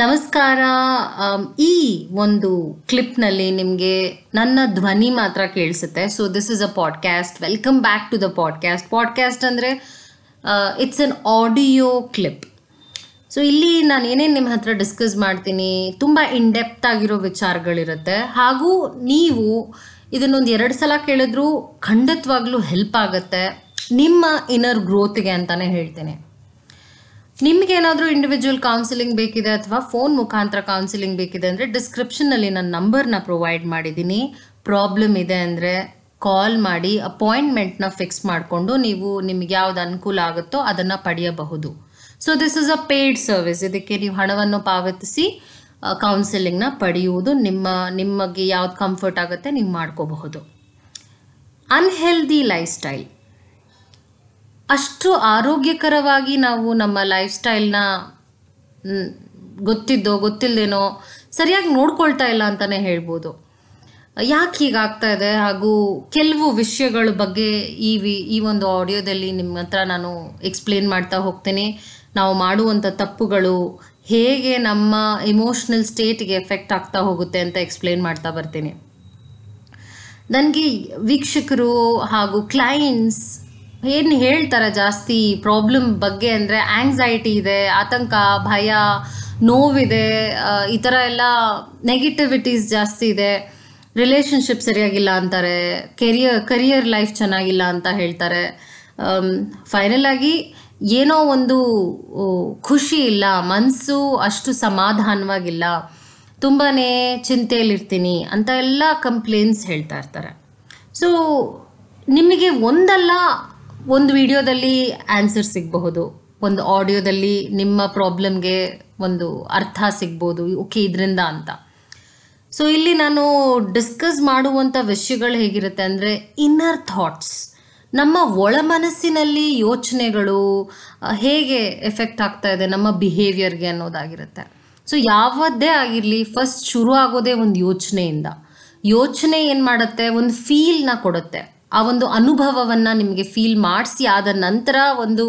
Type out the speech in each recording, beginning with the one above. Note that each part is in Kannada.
ನಮಸ್ಕಾರ ಈ ಒಂದು ಕ್ಲಿಪ್ನಲ್ಲಿ ನಿಮಗೆ ನನ್ನ ಧ್ವನಿ ಮಾತ್ರ ಕೇಳಿಸುತ್ತೆ so this is a podcast welcome back to the podcast podcast ಅಂದರೆ it's an audio clip so ಇಲ್ಲಿ ನಾನು ಏನೇನು ನಿಮ್ಮ ಹತ್ರ ಡಿಸ್ಕಸ್ ಮಾಡ್ತೀನಿ ತುಂಬ ಇನ್ಡೆಪ್ತ್ ಆಗಿರೋ ವಿಚಾರಗಳಿರುತ್ತೆ ಹಾಗೂ ನೀವು ಇದನ್ನೊಂದು ಎರಡು ಸಲ ಕೇಳಿದ್ರು ಖಂಡಿತವಾಗ್ಲೂ ಹೆಲ್ಪ್ ಆಗುತ್ತೆ ನಿಮ್ಮ ಇನ್ನರ್ ಗ್ರೋತ್ಗೆ ಅಂತಲೇ ಹೇಳ್ತೀನಿ ಏನಾದರೂ ಇಂಡಿವಿಜುವಲ್ ಕೌನ್ಸಿಲಿಂಗ್ ಬೇಕಿದೆ ಅಥವಾ ಫೋನ್ ಮುಖಾಂತರ ಕೌನ್ಸಿಲಿಂಗ್ ಬೇಕಿದೆ ಅಂದರೆ ಡಿಸ್ಕ್ರಿಪ್ಷನಲ್ಲಿ ನನ್ನ ನಂಬರ್ನ ಪ್ರೊವೈಡ್ ಮಾಡಿದ್ದೀನಿ ಪ್ರಾಬ್ಲಮ್ ಇದೆ ಅಂದರೆ ಕಾಲ್ ಮಾಡಿ ಅಪಾಯಿಂಟ್ಮೆಂಟ್ನ ಫಿಕ್ಸ್ ಮಾಡಿಕೊಂಡು ನೀವು ನಿಮ್ಗೆ ಯಾವ್ದು ಅನುಕೂಲ ಆಗುತ್ತೋ ಅದನ್ನು ಪಡೆಯಬಹುದು so this is a paid service ಇದಕ್ಕೆ ನೀವು ಹಣವನ್ನು ಪಾವತಿಸಿ ಕೌನ್ಸಿಲಿಂಗ್ನ ಪಡೆಯುವುದು ನಿಮ್ಮ ನಿಮಗೆ ಯಾವ್ದು ಕಂಫರ್ಟ್ ಆಗುತ್ತೆ ನೀವು ಮಾಡ್ಕೋಬಹುದು ಅನ್ಹೆಲ್ದಿ ಲೈಫ್ ಸ್ಟೈಲ್ ಅಷ್ಟು ಆರೋಗ್ಯಕರವಾಗಿ ನಾವು ನಮ್ಮ ಲೈಫ್ ಸ್ಟೈಲ್ನ ಗೊತ್ತಿದ್ದೋ ಗೊತ್ತಿಲ್ಲದೇನೋ ಸರಿಯಾಗಿ ನೋಡ್ಕೊಳ್ತಾ ಇಲ್ಲ ಅಂತಲೇ ಹೇಳ್ಬೋದು ಯಾಕೆ ಹೀಗಾಗ್ತಾ ಇದೆ ಹಾಗೂ ಕೆಲವು ವಿಷಯಗಳ ಬಗ್ಗೆ ಈ ವಿ ಈ ಒಂದು ಆಡಿಯೋದಲ್ಲಿ ನಿಮ್ಮ ಹತ್ರ ನಾನು ಎಕ್ಸ್ಪ್ಲೇನ್ ಮಾಡ್ತಾ ಹೋಗ್ತೀನಿ ನಾವು ಮಾಡುವಂಥ ತಪ್ಪುಗಳು ಹೇಗೆ ನಮ್ಮ ಇಮೋಷ್ನಲ್ ಸ್ಟೇಟ್ಗೆ ಎಫೆಕ್ಟ್ ಆಗ್ತಾ ಹೋಗುತ್ತೆ ಅಂತ ಎಕ್ಸ್ಪ್ಲೇನ್ ಮಾಡ್ತಾ ಬರ್ತೀನಿ ನನಗೆ ವೀಕ್ಷಕರು ಹಾಗೂ ಕ್ಲೈಂಟ್ಸ್ ಏನು ಹೇಳ್ತಾರೆ ಜಾಸ್ತಿ ಪ್ರಾಬ್ಲಮ್ ಬಗ್ಗೆ ಅಂದರೆ ಆಂಗ್ಸೈಟಿ ಇದೆ ಆತಂಕ ಭಯ ನೋವಿದೆ ಈ ಥರ ಎಲ್ಲ ನೆಗೆಟಿವಿಟೀಸ್ ಜಾಸ್ತಿ ಇದೆ ರಿಲೇಷನ್ಶಿಪ್ ಸರಿಯಾಗಿಲ್ಲ ಅಂತಾರೆ ಕೆರಿಯರ್ ಕರಿಯರ್ ಲೈಫ್ ಚೆನ್ನಾಗಿಲ್ಲ ಅಂತ ಹೇಳ್ತಾರೆ ಫೈನಲ್ ಆಗಿ ಏನೋ ಒಂದು ಖುಷಿ ಇಲ್ಲ ಮನಸ್ಸು ಅಷ್ಟು ಸಮಾಧಾನವಾಗಿಲ್ಲ ತುಂಬಾ ಚಿಂತೆಯಲ್ಲಿರ್ತೀನಿ ಅಂತ ಎಲ್ಲ ಕಂಪ್ಲೇಂಟ್ಸ್ ಹೇಳ್ತಾ ಇರ್ತಾರೆ ಸೊ ನಿಮಗೆ ಒಂದಲ್ಲ ಒಂದು ವಿಡಿಯೋದಲ್ಲಿ ಆನ್ಸರ್ ಸಿಗಬಹುದು ಒಂದು ಆಡಿಯೋದಲ್ಲಿ ನಿಮ್ಮ ಪ್ರಾಬ್ಲಮ್ಗೆ ಒಂದು ಅರ್ಥ ಸಿಗ್ಬೋದು ಓಕೆ ಇದರಿಂದ ಅಂತ ಸೊ ಇಲ್ಲಿ ನಾನು ಡಿಸ್ಕಸ್ ಮಾಡುವಂಥ ವಿಷಯಗಳು ಹೇಗಿರುತ್ತೆ ಅಂದರೆ ಇನ್ನರ್ ಥಾಟ್ಸ್ ನಮ್ಮ ಒಳ ಮನಸ್ಸಿನಲ್ಲಿ ಯೋಚನೆಗಳು ಹೇಗೆ ಎಫೆಕ್ಟ್ ಆಗ್ತಾ ಇದೆ ನಮ್ಮ ಬಿಹೇವಿಯರ್ಗೆ ಅನ್ನೋದಾಗಿರುತ್ತೆ ಸೊ ಯಾವುದೇ ಆಗಿರಲಿ ಫಸ್ಟ್ ಶುರು ಆಗೋದೇ ಒಂದು ಯೋಚನೆಯಿಂದ ಯೋಚನೆ ಏನು ಮಾಡುತ್ತೆ ಒಂದು ಫೀಲ್ನ ಕೊಡುತ್ತೆ ಆ ಒಂದು ಅನುಭವವನ್ನು ನಿಮಗೆ ಫೀಲ್ ಮಾಡಿಸಿ ಆದ ನಂತರ ಒಂದು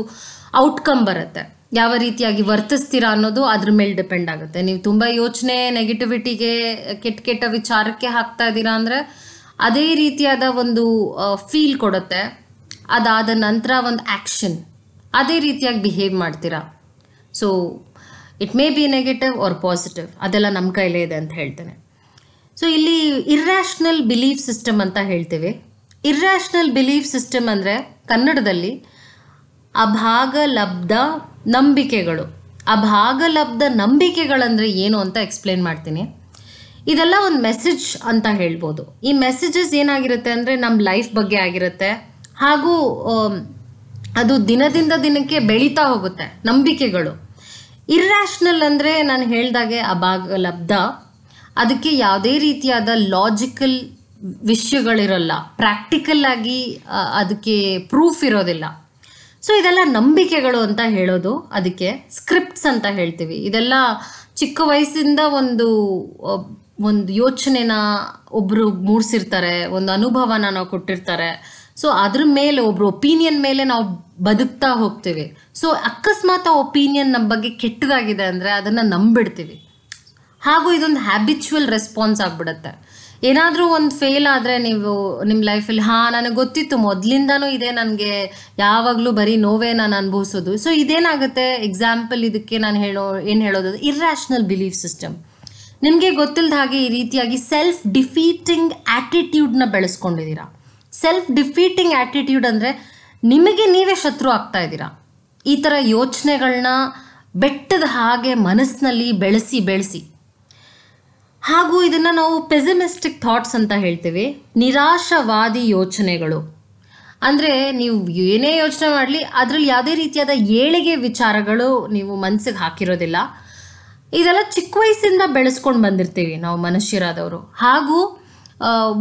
ಔಟ್ಕಮ್ ಬರುತ್ತೆ ಯಾವ ರೀತಿಯಾಗಿ ವರ್ತಿಸ್ತೀರಾ ಅನ್ನೋದು ಅದ್ರ ಮೇಲೆ ಡಿಪೆಂಡ್ ಆಗುತ್ತೆ ನೀವು ತುಂಬ ಯೋಚನೆ ನೆಗೆಟಿವಿಟಿಗೆ ಕೆಟ್ಟ ಕೆಟ್ಟ ವಿಚಾರಕ್ಕೆ ಹಾಕ್ತಾ ಇದ್ದೀರಾ ಅಂದರೆ ಅದೇ ರೀತಿಯಾದ ಒಂದು ಫೀಲ್ ಕೊಡುತ್ತೆ ಅದಾದ ನಂತರ ಒಂದು ಆ್ಯಕ್ಷನ್ ಅದೇ ರೀತಿಯಾಗಿ ಬಿಹೇವ್ ಮಾಡ್ತೀರಾ so it may be negative or positive ಅದೆಲ್ಲ ನಮ್ಮ ಕೈಲೇ ಇದೆ ಅಂತ ಹೇಳ್ತೇನೆ ಸೊ ಇಲ್ಲಿ ಇರ್ರ್ಯಾಷನಲ್ ಬಿಲೀಫ್ ಸಿಸ್ಟಮ್ ಅಂತ ಹೇಳ್ತೀವಿ ಇರ್ರ್ಯಾಷನಲ್ ಬಿಲೀಫ್ ಸಿಸ್ಟಮ್ ಅಂದರೆ ಕನ್ನಡದಲ್ಲಿ ಅಭಾಗಲಬ್ಧ ನಂಬಿಕೆಗಳು ಅಭಾಗಲಬ್ಧ ನಂಬಿಕೆಗಳಂದರೆ ಏನು ಅಂತ ಎಕ್ಸ್ಪ್ಲೇನ್ ಮಾಡ್ತೀನಿ ಇದೆಲ್ಲ ಒಂದು ಮೆಸೇಜ್ ಅಂತ ಹೇಳ್ಬೋದು ಈ ಮೆಸೇಜಸ್ ಏನಾಗಿರುತ್ತೆ ಅಂದರೆ ನಮ್ಮ ಲೈಫ್ ಬಗ್ಗೆ ಆಗಿರುತ್ತೆ ಹಾಗೂ ಅದು ದಿನದಿಂದ ದಿನಕ್ಕೆ ಬೆಳೀತಾ ಹೋಗುತ್ತೆ ನಂಬಿಕೆಗಳು ಇರ್ರ್ಯಾಷನಲ್ ಅಂದರೆ ನಾನು ಹೇಳ್ದಾಗೆ ಅಭಾಗಲಬ್ಧ ಅದಕ್ಕೆ ಯಾವುದೇ ರೀತಿಯಾದ ಲಾಜಿಕಲ್ ವಿಷಯಗಳಿರಲ್ಲ ಪ್ರಾಕ್ಟಿಕಲ್ ಆಗಿ ಅದಕ್ಕೆ ಪ್ರೂಫ್ ಇರೋದಿಲ್ಲ ಸೊ ಇದೆಲ್ಲ ನಂಬಿಕೆಗಳು ಅಂತ ಹೇಳೋದು ಅದಕ್ಕೆ ಸ್ಕ್ರಿಪ್ಟ್ಸ್ ಅಂತ ಹೇಳ್ತೀವಿ ಇದೆಲ್ಲ ಚಿಕ್ಕ ವಯಸ್ಸಿಂದ ಒಂದು ಒಂದು ಯೋಚನೆನ ಒಬ್ಬರು ಮೂಡಿಸಿರ್ತಾರೆ ಒಂದು ಅನುಭವನ ನಾವು ಕೊಟ್ಟಿರ್ತಾರೆ ಸೊ ಅದ್ರ ಮೇಲೆ ಒಬ್ರು ಒಪಿನಿಯನ್ ಮೇಲೆ ನಾವು ಬದುಕ್ತಾ ಹೋಗ್ತೀವಿ ಸೊ ಅಕಸ್ಮಾತ್ ಆ ಒಪಿನಿಯನ್ ನಮ್ಮ ಬಗ್ಗೆ ಕೆಟ್ಟದಾಗಿದೆ ಅಂದರೆ ಅದನ್ನು ನಂಬಿಡ್ತೀವಿ ಹಾಗೂ ಇದೊಂದು ಹ್ಯಾಬಿಚುವಲ್ ರೆಸ್ಪಾನ್ಸ್ ಆಗಿಬಿಡುತ್ತೆ ಏನಾದರೂ ಒಂದು ಫೇಲ್ ಆದರೆ ನೀವು ನಿಮ್ಮ ಲೈಫಲ್ಲಿ ಹಾಂ ನನಗೆ ಗೊತ್ತಿತ್ತು ಮೊದಲಿಂದನೂ ಇದೆ ನನಗೆ ಯಾವಾಗಲೂ ಬರೀ ನೋವೇ ನಾನು ಅನುಭವಿಸೋದು ಸೊ ಇದೇನಾಗುತ್ತೆ ಎಕ್ಸಾಂಪಲ್ ಇದಕ್ಕೆ ನಾನು ಹೇಳೋ ಏನು ಹೇಳೋದು ಇರ್ರ್ಯಾಷನಲ್ ಬಿಲೀಫ್ ಸಿಸ್ಟಮ್ ನಿಮಗೆ ಗೊತ್ತಿಲ್ಲದ ಹಾಗೆ ಈ ರೀತಿಯಾಗಿ ಸೆಲ್ಫ್ ಡಿಫೀಟಿಂಗ್ ಆ್ಯಟಿಟ್ಯೂಡ್ನ ಬೆಳೆಸ್ಕೊಂಡಿದ್ದೀರಾ ಸೆಲ್ಫ್ ಡಿಫೀಟಿಂಗ್ ಆ್ಯಟಿಟ್ಯೂಡ್ ಅಂದರೆ ನಿಮಗೆ ನೀವೇ ಶತ್ರು ಆಗ್ತಾ ಇದ್ದೀರಾ ಈ ಥರ ಯೋಚನೆಗಳನ್ನ ಬೆಟ್ಟದ ಹಾಗೆ ಮನಸ್ಸಿನಲ್ಲಿ ಬೆಳೆಸಿ ಬೆಳೆಸಿ ಹಾಗೂ ಇದನ್ನು ನಾವು ಪೆಸಿಮಿಸ್ಟಿಕ್ ಥಾಟ್ಸ್ ಅಂತ ಹೇಳ್ತೀವಿ ನಿರಾಶವಾದಿ ಯೋಚನೆಗಳು ಅಂದರೆ ನೀವು ಏನೇ ಯೋಚನೆ ಮಾಡಲಿ ಅದರಲ್ಲಿ ಯಾವುದೇ ರೀತಿಯಾದ ಏಳಿಗೆ ವಿಚಾರಗಳು ನೀವು ಮನಸ್ಸಿಗೆ ಹಾಕಿರೋದಿಲ್ಲ ಇದೆಲ್ಲ ಚಿಕ್ಕ ವಯಸ್ಸಿಂದ ಬೆಳೆಸ್ಕೊಂಡು ಬಂದಿರ್ತೀವಿ ನಾವು ಮನುಷ್ಯರಾದವರು ಹಾಗೂ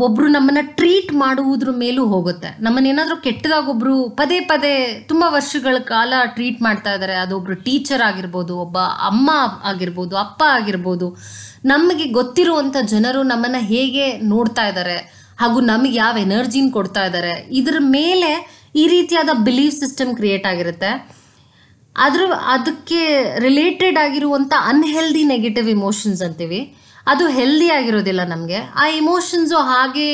ಒಬ್ಬರು ನಮ್ಮನ್ನು ಟ್ರೀಟ್ ಮಾಡುವುದ್ರ ಮೇಲೂ ಹೋಗುತ್ತೆ ನಮ್ಮನ್ನೇನಾದರೂ ಕೆಟ್ಟದಾಗ ಕೆಟ್ಟದಾಗೊಬ್ಬರು ಪದೇ ಪದೇ ತುಂಬ ವರ್ಷಗಳ ಕಾಲ ಟ್ರೀಟ್ ಮಾಡ್ತಾ ಇದ್ದಾರೆ ಅದೊಬ್ಬರು ಟೀಚರ್ ಆಗಿರ್ಬೋದು ಒಬ್ಬ ಅಮ್ಮ ಆಗಿರ್ಬೋದು ಅಪ್ಪ ಆಗಿರ್ಬೋದು ನಮಗೆ ಗೊತ್ತಿರುವಂಥ ಜನರು ನಮ್ಮನ್ನು ಹೇಗೆ ನೋಡ್ತಾ ಇದ್ದಾರೆ ಹಾಗೂ ನಮಗೆ ಯಾವ ಎನರ್ಜಿನ ಕೊಡ್ತಾ ಇದ್ದಾರೆ ಇದರ ಮೇಲೆ ಈ ರೀತಿಯಾದ ಬಿಲೀಫ್ ಸಿಸ್ಟಮ್ ಕ್ರಿಯೇಟ್ ಆಗಿರುತ್ತೆ ಅದ್ರ ಅದಕ್ಕೆ ರಿಲೇಟೆಡ್ ಆಗಿರುವಂಥ ಅನ್ಹೆಲ್ದಿ ನೆಗೆಟಿವ್ ಇಮೋಷನ್ಸ್ ಅಂತೀವಿ ಅದು ಹೆಲ್ದಿ ಆಗಿರೋದಿಲ್ಲ ನಮಗೆ ಆ ಇಮೋಷನ್ಸು ಹಾಗೆ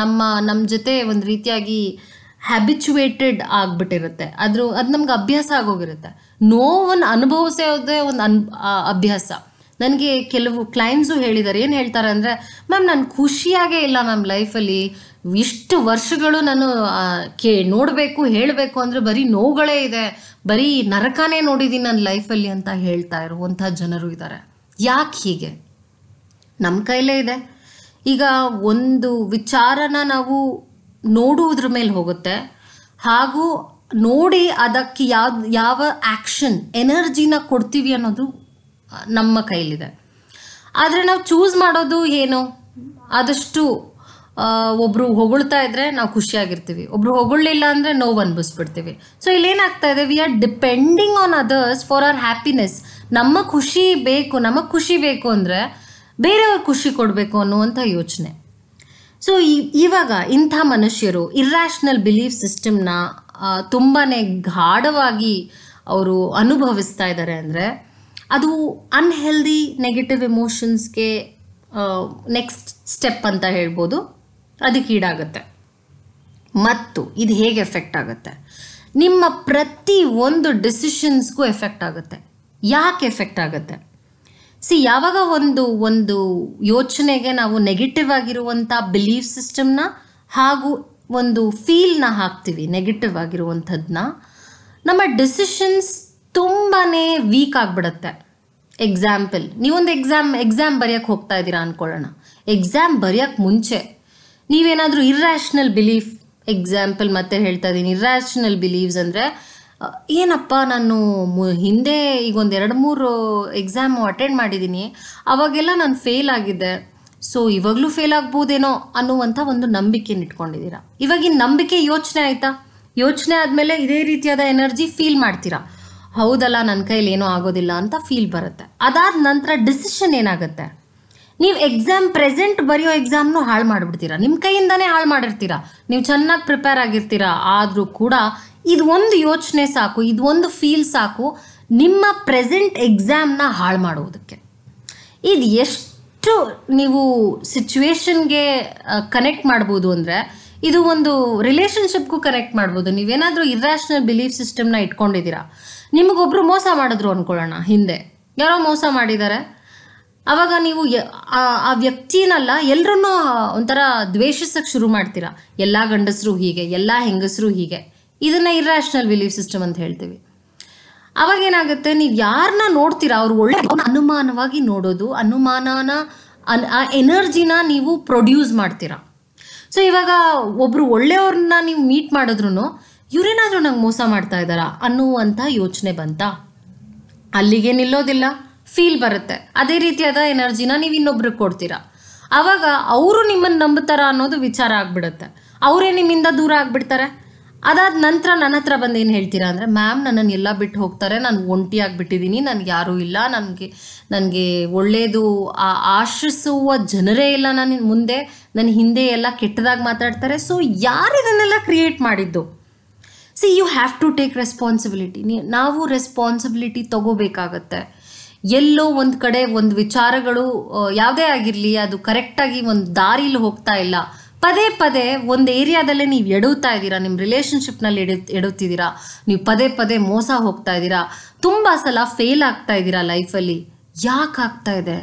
ನಮ್ಮ ನಮ್ಮ ಜೊತೆ ಒಂದು ರೀತಿಯಾಗಿ ಹ್ಯಾಬಿಚುವೇಟೆಡ್ ಆಗಿಬಿಟ್ಟಿರುತ್ತೆ ಅದ್ರ ಅದು ನಮ್ಗೆ ಅಭ್ಯಾಸ ಆಗೋಗಿರುತ್ತೆ ನೋವನ್ನು ಅನುಭವಿಸೋದೇ ಒಂದು ಅನ್ ಅಭ್ಯಾಸ ನನಗೆ ಕೆಲವು ಕ್ಲೈಂಟ್ಸು ಹೇಳಿದ್ದಾರೆ ಏನು ಹೇಳ್ತಾರೆ ಅಂದರೆ ಮ್ಯಾಮ್ ನಾನು ಖುಷಿಯಾಗೇ ಇಲ್ಲ ಮ್ಯಾಮ್ ಲೈಫಲ್ಲಿ ಇಷ್ಟು ವರ್ಷಗಳು ನಾನು ಕೇ ನೋಡಬೇಕು ಹೇಳಬೇಕು ಅಂದರೆ ಬರೀ ನೋವುಗಳೇ ಇದೆ ಬರೀ ನರಕನೇ ನೋಡಿದ್ದೀನಿ ನನ್ನ ಲೈಫಲ್ಲಿ ಅಂತ ಹೇಳ್ತಾ ಇರುವಂಥ ಜನರು ಇದ್ದಾರೆ ಯಾಕೆ ಹೀಗೆ ನಮ್ಮ ಕೈಲೇ ಇದೆ ಈಗ ಒಂದು ವಿಚಾರನ ನಾವು ನೋಡುವುದ್ರ ಮೇಲೆ ಹೋಗುತ್ತೆ ಹಾಗೂ ನೋಡಿ ಅದಕ್ಕೆ ಯಾವ ಯಾವ ಆ್ಯಕ್ಷನ್ ಎನರ್ಜಿನ ಕೊಡ್ತೀವಿ ಅನ್ನೋದು ನಮ್ಮ ಕೈಲಿದೆ ಆದರೆ ನಾವು ಚೂಸ್ ಮಾಡೋದು ಏನು ಆದಷ್ಟು ಒಬ್ಬರು ಹೊಗಳ್ತಾ ಇದ್ದರೆ ನಾವು ಖುಷಿಯಾಗಿರ್ತೀವಿ ಒಬ್ರು ಹೊಗಳಿಲ್ಲ ಅಂದರೆ ನೋವು ಅನ್ಬಿಸ್ಬಿಡ್ತೀವಿ ಸೊ ಇಲ್ಲೇನಾಗ್ತಾ ಇದೆ we are depending on others for our happiness ನಮ್ಮ ಖುಷಿ ಬೇಕು ನಮಗೆ ಖುಷಿ ಬೇಕು ಅಂದರೆ ಬೇರೆಯವ್ರ ಖುಷಿ ಕೊಡಬೇಕು ಅನ್ನುವಂಥ ಯೋಚನೆ ಸೊ ಇವಾಗ ಇಂಥ ಮನುಷ್ಯರು ಇರ್ರಾಷ್ನಲ್ ಬಿಲೀಫ್ ಸಿಸ್ಟಮ್ನ ತುಂಬಾ ಗಾಢವಾಗಿ ಅವರು ಅನುಭವಿಸ್ತಾ ಇದ್ದಾರೆ ಅಂದರೆ ಅದು ಅನ್ಹೆಲ್ದಿ ನೆಗೆಟಿವ್ ಎಮೋಷನ್ಸ್ಗೆ ನೆಕ್ಸ್ಟ್ ಸ್ಟೆಪ್ ಅಂತ ಹೇಳ್ಬೋದು ಅದಕ್ಕೆ ಈಡಾಗುತ್ತೆ ಮತ್ತು ಇದು ಹೇಗೆ ಎಫೆಕ್ಟ್ ಆಗುತ್ತೆ ನಿಮ್ಮ ಪ್ರತಿ ಒಂದು ಡಿಸಿಷನ್ಸ್ಗೂ ಎಫೆಕ್ಟ್ ಆಗುತ್ತೆ ಯಾಕೆ ಎಫೆಕ್ಟ್ ಆಗುತ್ತೆ ಸಿ ಯಾವಾಗ ಒಂದು ಒಂದು ಯೋಚನೆಗೆ ನಾವು ನೆಗೆಟಿವ್ ಆಗಿರುವಂಥ ಬಿಲೀಫ್ ಸಿಸ್ಟಮ್ನ ಹಾಗೂ ಒಂದು ಫೀಲ್ನ ಹಾಕ್ತೀವಿ ನೆಗೆಟಿವ್ ಆಗಿರುವಂಥದ್ದನ್ನ ನಮ್ಮ ಡಿಸಿಷನ್ಸ್ ತುಂಬಾ ವೀಕ್ ಆಗಿಬಿಡತ್ತೆ ಎಕ್ಸಾಂಪಲ್ ನೀವೊಂದು ಎಕ್ಸಾಮ್ ಎಕ್ಸಾಮ್ ಬರೆಯೋಕ್ಕೆ ಹೋಗ್ತಾ ಇದ್ದೀರಾ ಅನ್ಕೊಳ್ಳೋಣ ಎಕ್ಸಾಮ್ ಬರೆಯೋಕ್ಕೆ ಮುಂಚೆ ನೀವೇನಾದರೂ ಇರ್ರ್ಯಾಷನಲ್ ಬಿಲೀಫ್ ಎಕ್ಸಾಂಪಲ್ ಮತ್ತೆ ಹೇಳ್ತಾ ಇದ್ದೀನಿ ಇರ್ರ್ಯಾಷನಲ್ ಬಿಲೀವ್ಸ್ ಅಂದರೆ ಏನಪ್ಪ ನಾನು ಹಿಂದೆ ಈಗ ಒಂದು ಎರಡು ಮೂರು ಎಕ್ಸಾಮ್ ಅಟೆಂಡ್ ಮಾಡಿದ್ದೀನಿ ಅವಾಗೆಲ್ಲ ನಾನು ಫೇಲ್ ಆಗಿದ್ದೆ ಸೊ ಇವಾಗಲೂ ಫೇಲ್ ಆಗ್ಬೋದೇನೋ ಅನ್ನುವಂಥ ಒಂದು ನಂಬಿಕೆನ ಇಟ್ಕೊಂಡಿದ್ದೀರಾ ಇವಾಗಿನ ನಂಬಿಕೆ ಯೋಚನೆ ಆಯಿತಾ ಯೋಚನೆ ಆದಮೇಲೆ ಇದೇ ರೀತಿಯಾದ ಎನರ್ಜಿ ಫೀಲ್ ಮಾಡ್ತೀರಾ ಹೌದಲ್ಲ ನನ್ನ ಕೈಲಿ ಏನೂ ಆಗೋದಿಲ್ಲ ಅಂತ ಫೀಲ್ ಬರುತ್ತೆ ಅದಾದ ನಂತರ ಡಿಸಿಷನ್ ಏನಾಗುತ್ತೆ ನೀವು ಎಕ್ಸಾಮ್ ಪ್ರೆಸೆಂಟ್ ಬರೆಯೋ ಎಕ್ಸಾಮ್ನು ಹಾಳು ಮಾಡಿಬಿಡ್ತೀರಾ ನಿಮ್ಮ ಕೈಯಿಂದನೇ ಹಾಳು ಮಾಡಿರ್ತೀರಾ ನೀವು ಚೆನ್ನಾಗಿ ಪ್ರಿಪೇರ್ ಆಗಿರ್ತೀರಾ ಆದರೂ ಕೂಡ ಇದು ಒಂದು ಯೋಚನೆ ಸಾಕು ಇದು ಒಂದು ಫೀಲ್ ಸಾಕು ನಿಮ್ಮ ಪ್ರೆಸೆಂಟ್ ಎಕ್ಸಾಮ್ನ ಹಾಳು ಮಾಡುವುದಕ್ಕೆ ಇದು ಎಷ್ಟು ನೀವು ಸಿಚುವೇಶನ್ಗೆ ಕನೆಕ್ಟ್ ಮಾಡ್ಬೋದು ಅಂದರೆ ಇದು ಒಂದು ರಿಲೇಷನ್ಶಿಪ್ಗೂ ಕನೆಕ್ಟ್ ಮಾಡ್ಬೋದು ನೀವೇನಾದರೂ ಇರ್ರಾಷನಲ್ ಬಿಲೀಫ್ ಸಿಸ್ಟಮ್ನ ಇಟ್ಕೊಂಡಿದ್ದೀರಾ ನಿಮಗೊಬ್ರು ಮೋಸ ಮಾಡಿದ್ರು ಅನ್ಕೊಳ್ಳೋಣ ಹಿಂದೆ ಯಾರೋ ಮೋಸ ಮಾಡಿದ್ದಾರೆ ಅವಾಗ ನೀವು ಆ ವ್ಯಕ್ತಿನಲ್ಲ ಎಲ್ಲರೂ ಒಂಥರ ದ್ವೇಷಿಸಕ್ಕೆ ಶುರು ಮಾಡ್ತೀರಾ ಎಲ್ಲ ಗಂಡಸರು ಹೀಗೆ ಎಲ್ಲ ಹೆಂಗಸರು ಹೀಗೆ ಇದನ್ನ ಇರ್ರಾಷನಲ್ ಬಿಲೀಫ್ ಸಿಸ್ಟಮ್ ಅಂತ ಹೇಳ್ತೀವಿ ಅವಾಗ ಏನಾಗುತ್ತೆ ನೀವು ಯಾರನ್ನ ನೋಡ್ತೀರಾ ಅವ್ರು ಒಳ್ಳೆ ಅನುಮಾನವಾಗಿ ನೋಡೋದು ಅನುಮಾನನ ಆ ಎನರ್ಜಿನ ನೀವು ಪ್ರೊಡ್ಯೂಸ್ ಮಾಡ್ತೀರಾ ಸೊ ಇವಾಗ ಒಬ್ರು ಒಳ್ಳೆಯವ್ರನ್ನ ನೀವು ಮೀಟ್ ಮಾಡಿದ್ರು ಇವರೇನಾದರೂ ನಂಗೆ ಮೋಸ ಮಾಡ್ತಾ ಇದ್ದಾರಾ ಅನ್ನುವಂಥ ಯೋಚನೆ ಬಂತಾ ಅಲ್ಲಿಗೆ ನಿಲ್ಲೋದಿಲ್ಲ ಫೀಲ್ ಬರುತ್ತೆ ಅದೇ ರೀತಿಯಾದ ಎನರ್ಜಿನ ನೀವು ಇನ್ನೊಬ್ರಿಗೆ ಕೊಡ್ತೀರಾ ಅವಾಗ ಅವರು ನಿಮ್ಮನ್ನು ನಂಬುತ್ತಾರ ಅನ್ನೋದು ವಿಚಾರ ಆಗ್ಬಿಡುತ್ತೆ ಅವರೇ ನಿಮ್ಮಿಂದ ದೂರ ಆಗ್ಬಿಡ್ತಾರೆ ಅದಾದ ನಂತರ ನನ್ನ ಹತ್ರ ಬಂದು ಏನು ಹೇಳ್ತೀರಾ ಅಂದರೆ ಮ್ಯಾಮ್ ನನ್ನನ್ನು ಎಲ್ಲ ಬಿಟ್ಟು ಹೋಗ್ತಾರೆ ನಾನು ಒಂಟಿ ಆಗಿಬಿಟ್ಟಿದ್ದೀನಿ ನನಗೆ ಯಾರೂ ಇಲ್ಲ ನನಗೆ ನನಗೆ ಒಳ್ಳೆಯದು ಆಶ್ರಿಸುವ ಜನರೇ ಇಲ್ಲ ನಾನು ಮುಂದೆ ನನ್ನ ಹಿಂದೆ ಎಲ್ಲ ಕೆಟ್ಟದಾಗಿ ಮಾತಾಡ್ತಾರೆ ಸೊ ಯಾರು ಇದನ್ನೆಲ್ಲ ಕ್ರಿಯೇಟ್ ಮಾಡಿದ್ದು see you have to take responsibility ನಾವು ರೆಸ್ಪಾನ್ಸಿಬಿಲಿಟಿ ತಗೋಬೇಕಾಗತ್ತೆ ಎಲ್ಲೋ ಒಂದು ಕಡೆ ಒಂದು ವಿಚಾರಗಳು ಯಾವುದೇ ಆಗಿರಲಿ ಅದು ಕರೆಕ್ಟಾಗಿ ಒಂದು ದಾರಿಲಿ ಹೋಗ್ತಾ ಇಲ್ಲ ಪದೇ ಪದೇ ಒಂದು ಏರಿಯಾದಲ್ಲೇ ನೀವು ಎಡುತ್ತಾ ಇದ್ದೀರಾ ನಿಮ್ಮ ರಿಲೇಷನ್ಶಿಪ್ನಲ್ಲಿ ಎಡ ಎಡುತ್ತಿದ್ದೀರಾ ನೀವು ಪದೇ ಪದೇ ಮೋಸ ಹೋಗ್ತಾ ಇದ್ದೀರಾ ತುಂಬ ಸಲ ಫೇಲ್ ಆಗ್ತಾ ಇದ್ದೀರಾ ಲೈಫಲ್ಲಿ ಯಾಕೆ ಆಗ್ತಾ ಇದೆ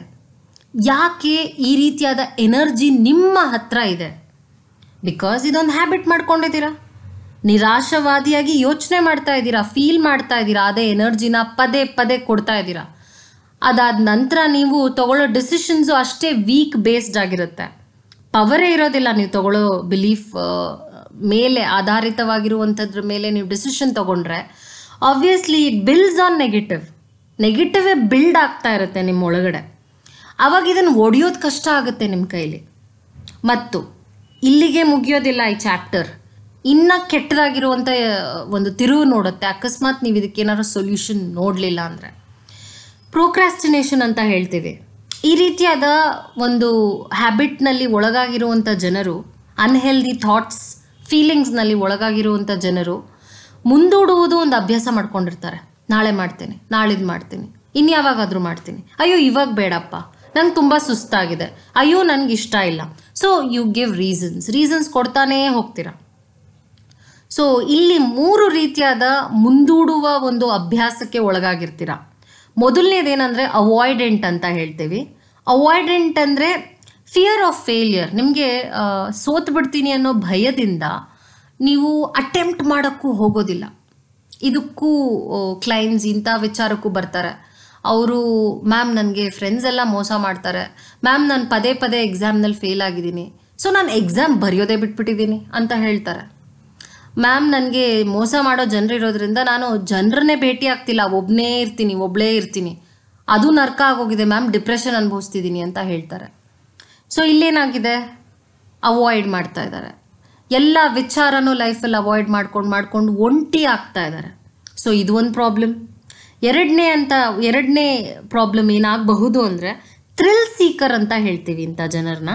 ಯಾಕೆ ಈ ರೀತಿಯಾದ ಎನರ್ಜಿ ನಿಮ್ಮ ಹತ್ರ ಇದೆ ಬಿಕಾಸ್ ಇದೊಂದು ಹ್ಯಾಬಿಟ್ ಮಾಡ್ಕೊಂಡಿದ್ದೀರಾ ನಿರಾಶವಾದಿಯಾಗಿ ಯೋಚನೆ ಮಾಡ್ತಾ ಇದ್ದೀರಾ ಫೀಲ್ ಮಾಡ್ತಾ ಇದ್ದೀರಾ ಅದೇ ಎನರ್ಜಿನ ಪದೇ ಪದೇ ಕೊಡ್ತಾ ಇದ್ದೀರಾ ಅದಾದ ನಂತರ ನೀವು ತಗೊಳ್ಳೋ ಡಿಸಿಷನ್ಸು ಅಷ್ಟೇ ವೀಕ್ ಬೇಸ್ಡ್ ಆಗಿರುತ್ತೆ ಪವರೇ ಇರೋದಿಲ್ಲ ನೀವು ತಗೊಳ್ಳೋ ಬಿಲೀಫ್ ಮೇಲೆ ಆಧಾರಿತವಾಗಿರುವಂಥದ್ರ ಮೇಲೆ ನೀವು ಡಿಸಿಷನ್ ತೊಗೊಂಡ್ರೆ obviously it builds on negative ನೆಗೆಟಿವೇ ಬಿಲ್ಡ್ ಆಗ್ತಾ ಇರುತ್ತೆ ನಿಮ್ಮ ಒಳಗಡೆ ಆವಾಗ ಇದನ್ನು ಒಡೆಯೋದು ಕಷ್ಟ ಆಗುತ್ತೆ ನಿಮ್ಮ ಕೈಲಿ ಮತ್ತು ಇಲ್ಲಿಗೆ ಮುಗಿಯೋದಿಲ್ಲ ಈ ಚಾಪ್ಟರ್ ಇನ್ನ ಕೆಟ್ಟದಾಗಿರುವಂಥ ಒಂದು ತಿರುವು ನೋಡುತ್ತೆ ಅಕಸ್ಮಾತ್ ನೀವು ಇದಕ್ಕೆ ಏನಾದ್ರು ಸೊಲ್ಯೂಷನ್ ನೋಡಲಿಲ್ಲ ಅಂದರೆ ಪ್ರೋಕ್ರಾಸ್ಟಿನೇಷನ್ ಅಂತ ಹೇಳ್ತೀವಿ ಈ ರೀತಿಯಾದ ಒಂದು ಹ್ಯಾಬಿಟ್ನಲ್ಲಿ ಒಳಗಾಗಿರುವಂಥ ಜನರು ಅನ್ಹೆಲ್ದಿ ಥಾಟ್ಸ್ ಫೀಲಿಂಗ್ಸ್ನಲ್ಲಿ ಒಳಗಾಗಿರುವಂಥ ಜನರು ಮುಂದೂಡುವುದು ಒಂದು ಅಭ್ಯಾಸ ಮಾಡ್ಕೊಂಡಿರ್ತಾರೆ ನಾಳೆ ಮಾಡ್ತೇನೆ ನಾಳಿದ್ದು ಮಾಡ್ತೀನಿ ಇನ್ಯಾವಾಗಾದರೂ ಮಾಡ್ತೀನಿ ಅಯ್ಯೋ ಇವಾಗ ಬೇಡಪ್ಪ ನಂಗೆ ತುಂಬ ಸುಸ್ತಾಗಿದೆ ಅಯ್ಯೋ ನನಗೆ ಇಷ್ಟ ಇಲ್ಲ so you give reasons reasons ಕೊಡ್ತಾನೇ ಹೋಗ್ತೀರಾ ಸೊ ಇಲ್ಲಿ ಮೂರು ರೀತಿಯಾದ ಮುಂದೂಡುವ ಒಂದು ಅಭ್ಯಾಸಕ್ಕೆ ಒಳಗಾಗಿರ್ತೀರ ಮೊದಲನೇದೇನಂದ್ರೆ ಅವಾಯ್ಡೆಂಟ್ ಅಂತ ಹೇಳ್ತೀವಿ ಅವಾಯ್ಡೆಂಟ್ ಅಂದರೆ ಫಿಯರ್ ಆಫ್ ಫೇಲಿಯರ್ ನಿಮಗೆ ಸೋತು ಬಿಡ್ತೀನಿ ಅನ್ನೋ ಭಯದಿಂದ ನೀವು ಅಟೆಂಪ್ಟ್ ಮಾಡೋಕ್ಕೂ ಹೋಗೋದಿಲ್ಲ ಇದಕ್ಕೂ ಕ್ಲೈಂಟ್ಸ್ ಇಂಥ ವಿಚಾರಕ್ಕೂ ಬರ್ತಾರೆ ಅವರು ಮ್ಯಾಮ್ ನನಗೆ ಫ್ರೆಂಡ್ಸ್ ಎಲ್ಲ ಮೋಸ ಮಾಡ್ತಾರೆ ಮ್ಯಾಮ್ ನಾನು ಪದೇ ಪದೇ ಎಕ್ಸಾಮ್ನಲ್ಲಿ ಫೇಲ್ ಆಗಿದ್ದೀನಿ ಸೊ ನಾನು ಎಕ್ಸಾಮ್ ಬರೆಯೋದೇ ಬಿಟ್ಬಿಟ್ಟಿದ್ದೀನಿ ಅಂತ ಹೇಳ್ತಾರೆ ಮ್ಯಾಮ್ ನನಗೆ ಮೋಸ ಮಾಡೋ ಇರೋದ್ರಿಂದ ನಾನು ಜನರನ್ನೇ ಭೇಟಿ ಆಗ್ತಿಲ್ಲ ಒಬ್ಬನೇ ಇರ್ತೀನಿ ಒಬ್ಬಳೇ ಇರ್ತೀನಿ ಅದು ನರ್ಕ ಆಗೋಗಿದೆ ಮ್ಯಾಮ್ ಡಿಪ್ರೆಷನ್ ಅನುಭವಿಸ್ತಿದ್ದೀನಿ ಅಂತ ಹೇಳ್ತಾರೆ ಸೊ ಇಲ್ಲೇನಾಗಿದೆ ಅವಾಯ್ಡ್ ಮಾಡ್ತಾ ಇದ್ದಾರೆ ಎಲ್ಲ ವಿಚಾರನೂ ಲೈಫಲ್ಲಿ ಅವಾಯ್ಡ್ ಮಾಡ್ಕೊಂಡು ಮಾಡ್ಕೊಂಡು ಒಂಟಿ ಆಗ್ತಾ ಇದ್ದಾರೆ ಸೊ ಇದು ಒಂದು ಪ್ರಾಬ್ಲಮ್ ಎರಡನೇ ಅಂತ ಎರಡನೇ ಪ್ರಾಬ್ಲಮ್ ಏನಾಗಬಹುದು ಅಂದರೆ ಥ್ರಿಲ್ ಸೀಕರ್ ಅಂತ ಹೇಳ್ತೀವಿ ಇಂಥ ಜನರನ್ನ